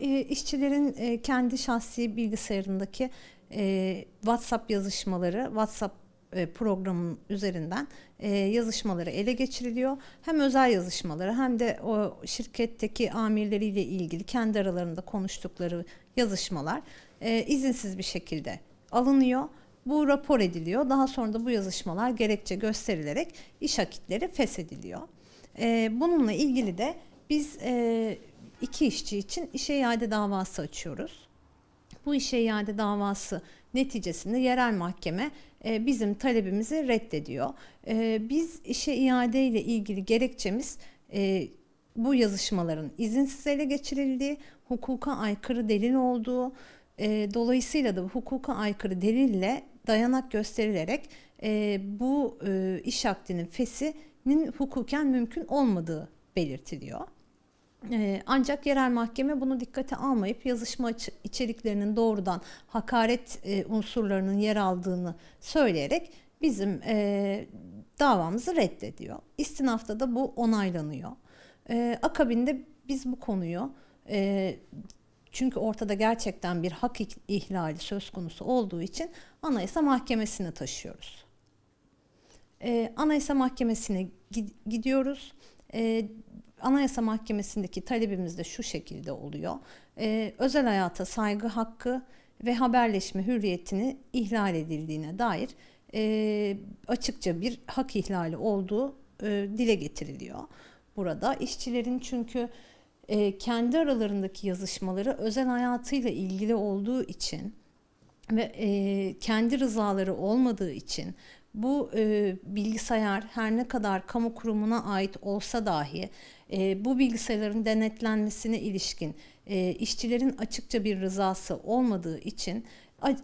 e, işçilerin e, kendi şahsi bilgisayarındaki e, WhatsApp yazışmaları, WhatsApp e, programın üzerinden yazışmaları ele geçiriliyor. Hem özel yazışmaları hem de o şirketteki amirleriyle ilgili kendi aralarında konuştukları yazışmalar izinsiz bir şekilde alınıyor. Bu rapor ediliyor. Daha sonra da bu yazışmalar gerekçe gösterilerek iş akitleri feshediliyor. Bununla ilgili de biz iki işçi için işe iade davası açıyoruz. Bu işe iade davası neticesinde yerel mahkeme e, bizim talebimizi reddediyor. E, biz işe iade ile ilgili gerekçemiz e, bu yazışmaların izinsiz ele geçirildiği, hukuka aykırı delil olduğu, e, dolayısıyla da bu hukuka aykırı delille dayanak gösterilerek e, bu e, iş akdinin fesinin hukuken mümkün olmadığı belirtiliyor. Ee, ancak yerel mahkeme bunu dikkate almayıp yazışma içeriklerinin doğrudan hakaret e, unsurlarının yer aldığını söyleyerek bizim e, davamızı reddediyor. İstinafta da bu onaylanıyor. E, akabinde biz bu konuyu çünkü ortada gerçekten bir hak ihlali söz konusu olduğu için Anayasa Mahkemesi'ne taşıyoruz. Anayasa Mahkemesi'ne gidiyoruz Anayasa Mahkemesi'ndeki talebimiz de şu şekilde oluyor. Ee, özel hayata saygı hakkı ve haberleşme hürriyetini ihlal edildiğine dair e, açıkça bir hak ihlali olduğu e, dile getiriliyor. Burada işçilerin çünkü e, kendi aralarındaki yazışmaları özel hayatıyla ilgili olduğu için ve e, kendi rızaları olmadığı için bu e, bilgisayar her ne kadar kamu kurumuna ait olsa dahi e, bu bilgisayarların denetlenmesine ilişkin e, işçilerin açıkça bir rızası olmadığı için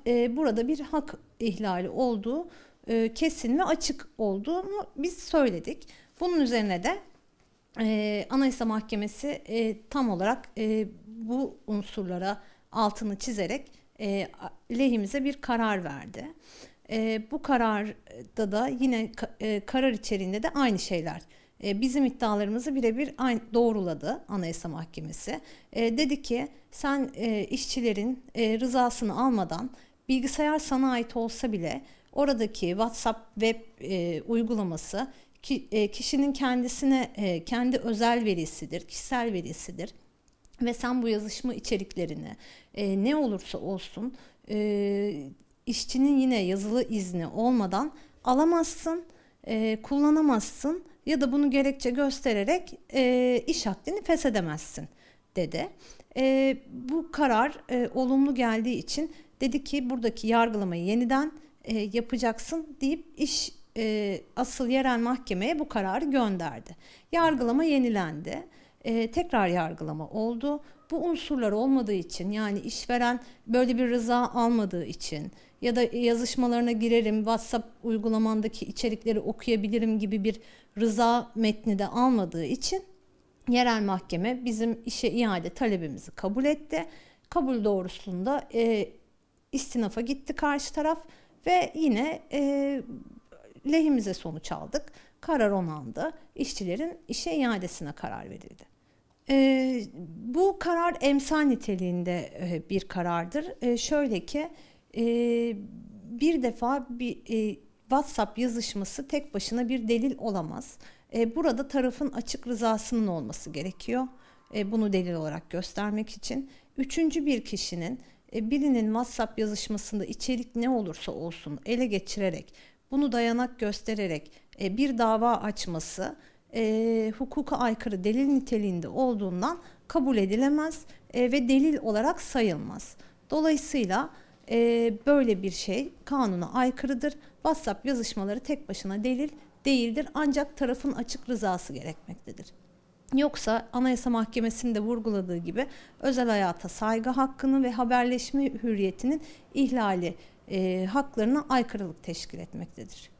e, burada bir hak ihlali olduğu e, kesin ve açık olduğunu biz söyledik. Bunun üzerine de e, Anayasa Mahkemesi e, tam olarak e, bu unsurlara altını çizerek e, lehimize bir karar verdi. E, bu kararda da yine e, karar içeriğinde de aynı şeyler. E, bizim iddialarımızı birebir doğruladı Anayasa Mahkemesi. E, dedi ki sen e, işçilerin e, rızasını almadan bilgisayar sana ait olsa bile oradaki WhatsApp web e, uygulaması ki, e, kişinin kendisine e, kendi özel verisidir, kişisel verisidir ve sen bu yazışma içeriklerini e, ne olursa olsun e, işçinin yine yazılı izni olmadan alamazsın, e, kullanamazsın ya da bunu gerekçe göstererek e, iş akdini feshedemezsin dedi. E, bu karar e, olumlu geldiği için dedi ki buradaki yargılamayı yeniden e, yapacaksın deyip iş e, asıl yerel mahkemeye bu kararı gönderdi. Yargılama yenilendi e, tekrar yargılama oldu. Bu unsurlar olmadığı için yani işveren böyle bir rıza almadığı için ya da yazışmalarına girerim, WhatsApp uygulamandaki içerikleri okuyabilirim gibi bir rıza metni de almadığı için yerel mahkeme bizim işe iade talebimizi kabul etti. Kabul doğrusunda e, istinafa gitti karşı taraf ve yine e, lehimize sonuç aldık. Karar onandı. İşçilerin işe iadesine karar verildi. E, bu karar emsal niteliğinde e, bir karardır. E, şöyle ki e, bir defa bir e, WhatsApp yazışması tek başına bir delil olamaz. E, burada tarafın açık rızasının olması gerekiyor. E, bunu delil olarak göstermek için. Üçüncü bir kişinin e, birinin WhatsApp yazışmasında içerik ne olursa olsun ele geçirerek, bunu dayanak göstererek e, bir dava açması e, hukuka aykırı delil niteliğinde olduğundan kabul edilemez e, ve delil olarak sayılmaz. Dolayısıyla e, böyle bir şey kanuna aykırıdır. WhatsApp yazışmaları tek başına delil değildir ancak tarafın açık rızası gerekmektedir. Yoksa Anayasa Mahkemesi'nde vurguladığı gibi özel hayata saygı hakkını ve haberleşme hürriyetinin ihlali e, haklarına aykırılık teşkil etmektedir.